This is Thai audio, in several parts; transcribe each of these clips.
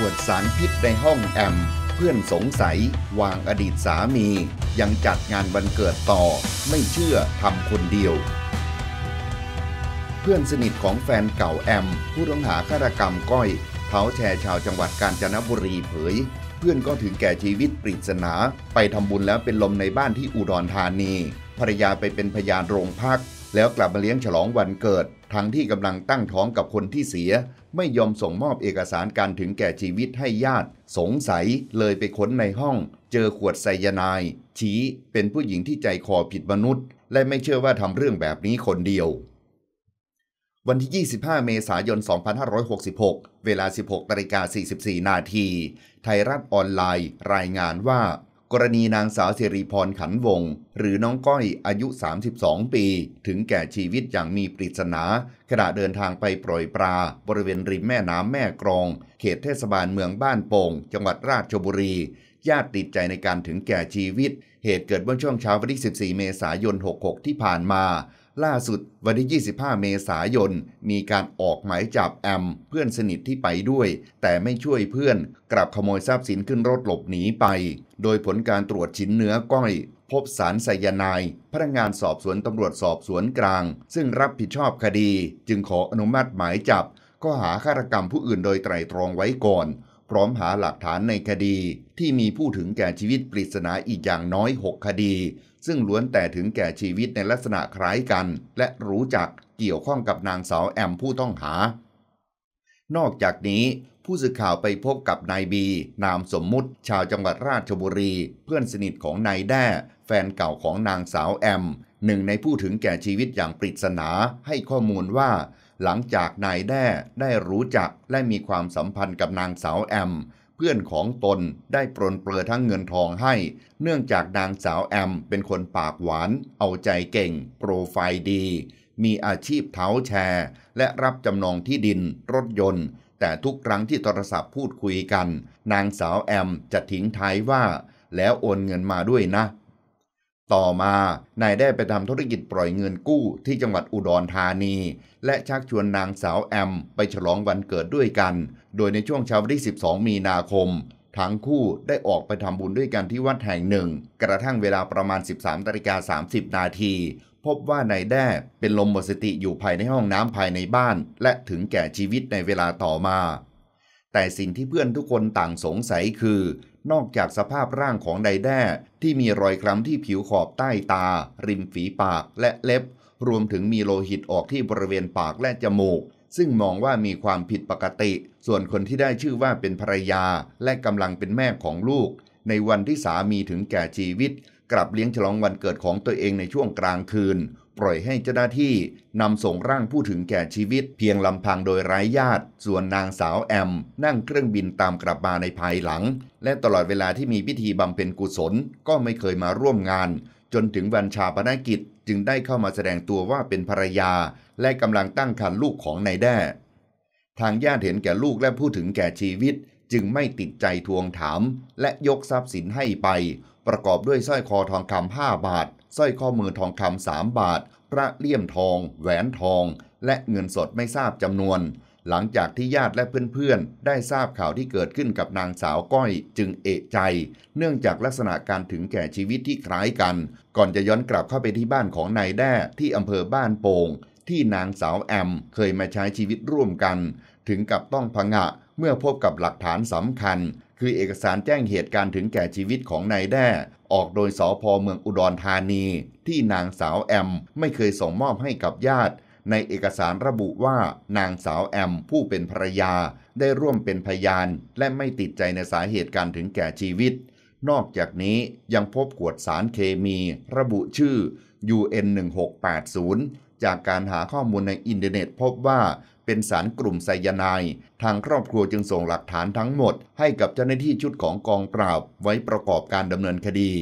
ขวดสารพิษในห้องแอม เพื่อนสงสัย วางอดีตสามี ยังจัดงานวันเกิดต่อ ไม่เชื่อทำคนเดียว เพื่อนสนิทของแฟนเก่าแอม ผู้ต้องหาฆาตกรรมก้อย เท้าแชร์ชาวจังหวัดกาญจนบุรีเผย เพื่อนก็ถึงแก่ชีวิตปริศนา ไปทำบุญแล้วเป็นลมในบ้านที่อุดรธานีภรรยาไปเป็นพยานโรงพัก แล้วกลับมาเลี้ยงฉลองวันเกิด ทั้งที่กำลังตั้งท้องกับคนที่เสียไม่ยอมส่งมอบเอกสารการถึงแก่ชีวิตให้ญาติ สงสัยเลยไปค้นในห้องเจอขวดไซยาไนชี้เป็นผู้หญิงที่ใจคอผิดมนุษย์ และไม่เชื่อว่าทำเรื่องแบบนี้คนเดียว วันที่ 25 เมษายน 2566 เวลา 16นาฬิกา44นาที ไทยรัฐออนไลน์ รายงานว่ากรณีนางสาวสิริพรขันวง หรือน้องก้อยอายุ 32 ปี ถึงแก่ชีวิตอย่างมีปริศนาขณะเดินทางไปปล่อยปลาบริเวณริมแม่น้ำแม่กรอง เขตเทศบาลเมืองบ้านโป่ง จังหวัดราชบุรีญาติติดใจในการถึงแก่ชีวิต เหตุเกิดเมื่อช่วงเช้าวันที่ 14 เมษายน 66 ที่ผ่านมาล่าสุด วันที่ 25 เมษายน มีการออกหมายจับแอม เพื่อนสนิทที่ไปด้วย แต่ไม่ช่วยเพื่อนกลับขโมยทรัพย์สินขึ้นรถหลบหนีไป โดยผลการตรวจชิ้นเนื้อก้อย พบสารไซยาไนด์พนักงานสอบสวนตำรวจสอบสวนกลาง ซึ่งรับผิดชอบคดี จึงขออนุมัติหมายจับข้อหาฆาตกรรมผู้อื่นโดยไตรตรองไว้ก่อน พร้อมหาหลักฐานในคดี ที่มีผู้ถึงแก่ชีวิตปริศนาอีกอย่างน้อย 6 คดีซึ่งล้วนแต่ถึงแก่ชีวิตในลักษณะคล้ายกัน และรู้จักเกี่ยวข้องกับนางสาวแอมผู้ต้องหา นอกจากนี้ ผู้สื่อข่าวไปพบกับนายบี นามสมมุติ ชาวจังหวัดราชบุรี เพื่อนสนิทของนายแด้แฟนเก่าของนางสาวแอม หนึ่งในผู้ถึงแก่ชีวิตอย่างปริศนาให้ข้อมูลว่า หลังจากนายแด้ได้รู้จักและมีความสัมพันธ์กับนางสาวแอมเพื่อนของตนได้ปรนเปลือทั้งเงินทองให้ เนื่องจากนางสาวแอมเป็นคนปากหวาน เอาใจเก่ง โปรไฟล์ดี มีอาชีพเท้าแชร์ และรับจำนองที่ดิน รถยนต์ แต่ทุกครั้งที่โทรศัพท์พูดคุยกัน นางสาวแอมจะทิ้งท้ายว่า แล้วโอนเงินมาด้วยนะต่อมา นายได้ไปทำธุรกิจปล่อยเงินกู้ที่จังหวัดอุดรธานี และชักชวนนางสาวแอมไปฉลองวันเกิดด้วยกัน โดยในช่วงเช้าวันที่ 12 มีนาคม ทั้งคู่ได้ออกไปทำบุญด้วยกันที่วัดแห่งหนึ่ง กระทั่งเวลาประมาณ 13นาฬิกา30 นาที พบว่านายแด้เป็นลมหมดสติอยู่ภายในห้องน้ำภายในบ้าน และถึงแก่ชีวิตในเวลาต่อมาแต่สิ่งที่เพื่อนทุกคนต่างสงสัยคือ นอกจากสภาพร่างของไดแด้ที่มีรอยคล้ำที่ผิวขอบใต้ตา ริมฝีปากและเล็บ รวมถึงมีโลหิตออกที่บริเวณปากและจมูก ซึ่งมองว่ามีความผิดปกติ ส่วนคนที่ได้ชื่อว่าเป็นภรรยา และกำลังเป็นแม่ของลูก ในวันที่สามีถึงแก่ชีวิต กลับเลี้ยงฉลองวันเกิดของตัวเองในช่วงกลางคืนปล่อยให้เจ้าหน้าที่นำส่งร่างผู้ถึงแก่ชีวิตเพียงลำพังโดยไร้ญาติ ส่วนนางสาวแอม นั่งเครื่องบินตามกลับมาในภายหลัง และตลอดเวลาที่มีพิธีบำเพ็ญกุศลก็ไม่เคยมาร่วมงาน จนถึงวันชาปนกิจ จึงได้เข้ามาแสดงตัวว่าเป็นภรรยา และกำลังตั้งครรภ์ลูกของนายแด้ ทางญาติเห็นแก่ลูกและผู้ถึงแก่ชีวิต จึงไม่ติดใจทวงถาม และยกทรัพย์สินให้ไป ประกอบด้วยสร้อยคอทองคำห้าบาทสร้อยข้อมือทองคำสามบาท พระเลี่ยมทอง แหวนทอง และเงินสดไม่ทราบจำนวน หลังจากที่ญาติและเพื่อนๆ ได้ทราบข่าวที่เกิดขึ้นกับนางสาวก้อยจึงเอะใจ เนื่องจากลักษณะการถึงแก่ชีวิตที่คล้ายกัน ก่อนจะย้อนกลับเข้าไปที่บ้านของนายแด้ที่อำเภอบ้านโป่ง ที่นางสาวแอมเคยมาใช้ชีวิตร่วมกัน ถึงกับต้องพงะเมื่อพบกับหลักฐานสำคัญคือเอกสารแจ้งเหตุการถึงแก่ชีวิตของนายแด้ ออกโดยสอพอเมืองอุดรธานี ที่นางสาวแอมไม่เคยส่งมอบให้กับญาติ ในเอกสารระบุว่า นางสาวแอมผู้เป็นภรรยา ได้ร่วมเป็นพยาน และไม่ติดใจในสาเหตุการถึงแก่ชีวิต นอกจากนี้ยังพบขวดสารเคมี ระบุชื่อ UN 1680จากการหาข้อมูลในอินเทอร์เน็ตพบว่าเป็นสารกลุ่มไซยาไนด์ทางครอบครัวจึงส่งหลักฐานทั้งหมดให้กับเจ้าหน้าที่ชุดของกองปราบ ไว้ประกอบการดำเนินคดี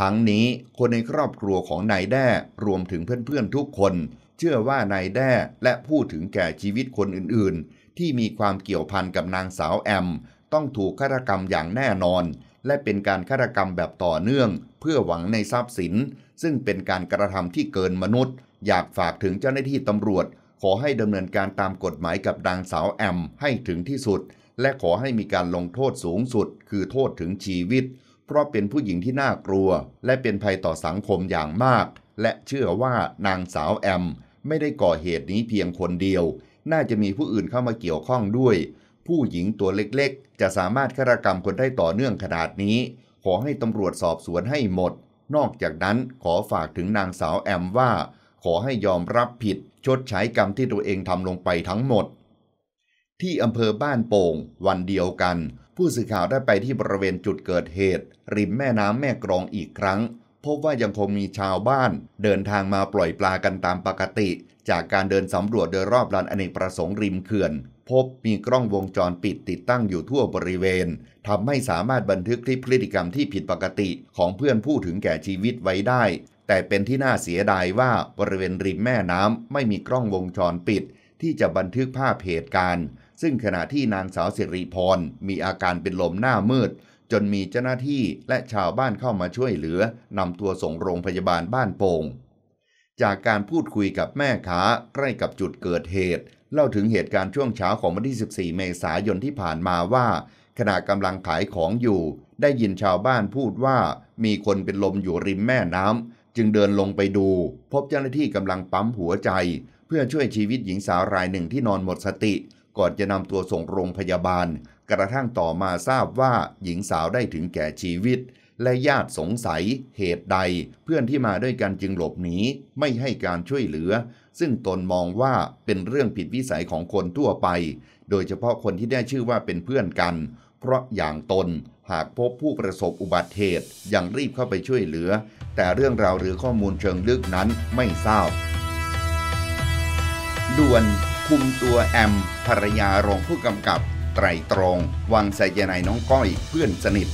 ทั้งนี้คนในครอบครัวของนายแด้รวมถึงเพื่อนๆทุกคน เชื่อว่านายแด้และผู้ถึงแก่ชีวิตคนอื่นๆ ที่มีความเกี่ยวพันกับนางสาวแอม ต้องถูกฆาตกรรมอย่างแน่นอน และเป็นการฆาตกรรมแบบต่อเนื่อง เพื่อหวังในทรัพย์สิน ซึ่งเป็นการกระทำที่เกินมนุษย์ อยากฝากถึงเจ้าหน้าที่ตำรวจขอให้ดำเนินการตามกฎหมายกับนางสาวแอมให้ถึงที่สุด และขอให้มีการลงโทษสูงสุดคือโทษถึงชีวิต เพราะเป็นผู้หญิงที่น่ากลัวและเป็นภัยต่อสังคมอย่างมาก และเชื่อว่านางสาวแอมไม่ได้ก่อเหตุนี้เพียงคนเดียว น่าจะมีผู้อื่นเข้ามาเกี่ยวข้องด้วย ผู้หญิงตัวเล็กๆ จะสามารถฆาตกรรมคนได้ต่อเนื่องขนาดนี้ ขอให้ตำรวจสอบสวนให้หมด นอกจากนั้นขอฝากถึงนางสาวแอมว่าขอให้ยอมรับผิดชดใช้กรรมที่ตัวเองทำลงไปทั้งหมด ที่อำเภอบ้านโป่ง วันเดียวกัน ผู้สื่อข่าวได้ไปที่บริเวณจุดเกิดเหตุ ริมแม่น้ำแม่กรองอีกครั้ง พบว่ายังคงมีชาวบ้าน เดินทางมาปล่อยปลากันตามปกติ จากการเดินสำรวจโดยรอบลานอเนกประสงค์ริมเขื่อน พบมีกล้องวงจรปิดติดตั้งอยู่ทั่วบริเวณทำให้สามารถบันทึกคลิปพฤติกรรมที่ผิดปกติของเพื่อนผู้ถึงแก่ชีวิตไว้ได้แต่เป็นที่น่าเสียดายว่าบริเวณริมแม่น้ำ ไม่มีกล้องวงจรปิด ที่จะบันทึกภาพเหตุการณ์ ซึ่งขณะที่นางสาวสิริพร มีอาการเป็นลมหน้ามืด จนมีเจ้าหน้าที่และชาวบ้านเข้ามาช่วยเหลือ นำตัวส่งโรงพยาบาลบ้านโป่ง จากการพูดคุยกับแม่ค้าใกล้กับจุดเกิดเหตุ เล่าถึงเหตุการณ์ช่วงเช้าของวันที่ 14 เมษายนที่ผ่านมาว่า ขณะกำลังขายของอยู่ ได้ยินชาวบ้านพูดว่ามีคนเป็นลมอยู่ริมแม่น้ำจึงเดินลงไปดู พบเจ้าหน้าที่กำลังปั๊มหัวใจ เพื่อช่วยชีวิตหญิงสาวรายหนึ่งที่นอนหมดสติ ก่อนจะนำตัวส่งโรงพยาบาล กระทั่งต่อมาทราบว่าหญิงสาวได้ถึงแก่ชีวิต และญาติสงสัยเหตุใด เพื่อนที่มาด้วยกันจึงหลบหนีไม่ให้การช่วยเหลือ ซึ่งตนมองว่าเป็นเรื่องผิดวิสัยของคนทั่วไป โดยเฉพาะคนที่ได้ชื่อว่าเป็นเพื่อนกันเพราะอย่างตนหากพบผู้ประสบอุบัติเหตุยังรีบเข้าไปช่วยเหลือ แต่เรื่องราวหรือข้อมูลเชิงลึกนั้นไม่ทราบด่วนคุมตัวแอม ภรรยารองผู้กำกับไตรตรองวางไซยานายน้องก้อยเพื่อนสนิท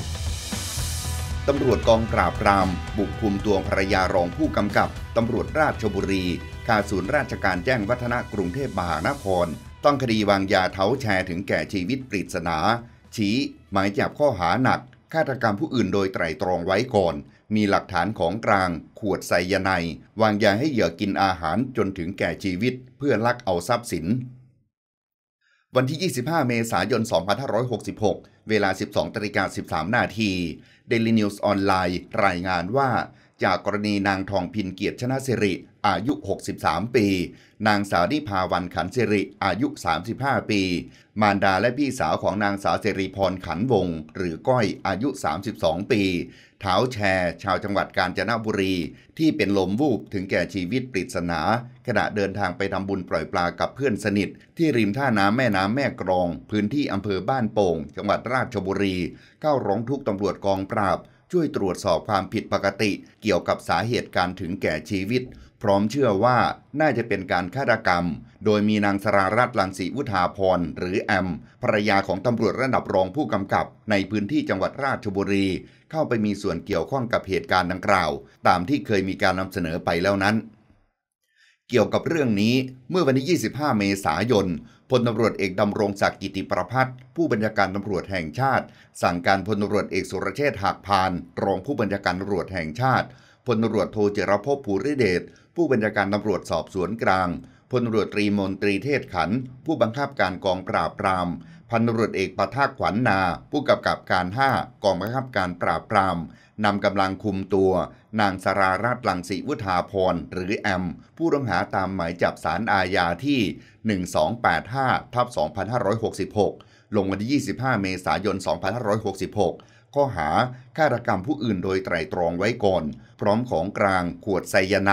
ตำรวจกองปราบปราม บุกคุมตัวภรรยารองผู้กำกับ ตำรวจราชบุรีขาศูนย์ราชการแจ้งวัฒนะกรุงเทพมหานครต้องคดีวางยาเท้าแชร์ถึงแก่ชีวิตปริศนาชี้หมายจับข้อหาหนักฆาตกรรมผู้อื่นโดยไตรตรองไว้ก่อน มีหลักฐานของกลาง ขวดไซยาไนวางยาให้เหยื่อกินอาหารจนถึงแก่ชีวิตเพื่อลักเอาทรัพย์สิน วันที่ 25 เมษายน 2566 เวลา 12 13นาทีเดลินิวส์ออนไลน์รายงานว่าจากกรณีนางทองพินเกียรติชนะสิริ อายุ 63 ปี นางสาวนิพาวันขันสิริ อายุ 35 ปี มารดาและพี่สาวของนางสาวสิริพรขันวงหรือก้อย อายุ 32 ปี เท้าแชร์ ชาวจังหวัดกาญจนบุรี ที่เป็นลมวูบถึงแก่ชีวิตปริศนาขณะเดินทางไปทำบุญปล่อยปลากับเพื่อนสนิทที่ริมท่าน้ำแม่น้ำแม่กรอง พื้นที่อำเภอบ้านโป่งจังหวัดราชบุรีเข้าร้องทุกตำรวจกองปราบช่วยตรวจสอบความผิดปกติเกี่ยวกับสาเหตุการถึงแก่ชีวิต พร้อมเชื่อว่า น่าจะเป็นการฆาตกรรม โดยมีนางสรารัตน์ลังสีวุฒาพรหรือแอมภรยาของตำรวจระดับรองผู้กำกับ ในพื้นที่จังหวัดราชบุรี เข้าไปมีส่วนเกี่ยวข้องกับเหตุการณ์ดังกล่าว ตามที่เคยมีการนำเสนอไปแล้วนั้นเกี่ยวกับเรื่องนี้เมื่อวันที่ 25 เมษายนพลตำรวจเอกดำรงศักดิ์กิติประพัฒผู้บัญชาการตำรวจแห่งชาติ สั่งการพลตำรวจเอกสุรเชษฐ์หักพานรองผู้บัญชาการตำรวจแห่งชาติพลตำรวจโทเจรพบภูริเดชผู้บัญชาการตำรวจสอบสวนกลางพลตำรวจตรีมนตรีเทศขันผู้บังคับการกองปราบปรามพันตำรวจเอกปะทักขวัญนนา ผู้กำกับการ 5 กองบังคับการปราบปรามนำกำลังคุมตัวนางสาราราชลังศิวุฒาพรหรือแอม ผู้ต้องหาตามหมายจับสารอาญาที่ 1285ทับ2566 ลงวันที่25 เมษายน 2566 ข้อหาฆาตกรรมผู้อื่นโดยไตรตรองไว้ก่อน พร้อมของกลางขวดไซยาไน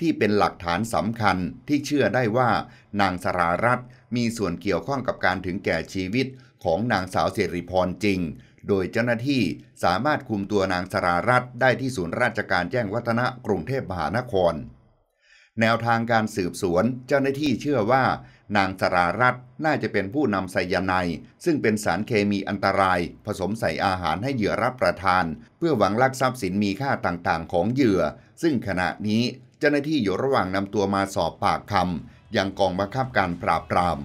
ที่เป็นหลักฐานสำคัญที่เชื่อได้ว่า นางสารารัตมีส่วนเกี่ยวข้องกับการถึงแก่ชีวิตของนางสาวเสรีพรจริงโดยเจ้าหน้าที่สามารถคุมตัวนางสรารัตได้ที่ศูนย์ราชการแจ้งวัฒนะกรุงเทพมหานคร แนวทางการสืบสวนเจ้าหน้าที่เชื่อว่า นางสรารัตน่าจะเป็นผู้นำไซยาไนซึ่งเป็นสารเคมีอันตราย ผสมใส่อาหารให้เหยื่อรับประทาน เพื่อหวังลักทรัพย์สินมีค่าต่างๆของเหยื่อ ซึ่งขณะนี้เจ้าหน้าที่อยู่ระหว่างนำตัวมาสอบปากคำยังกองบังคับการปราบปราม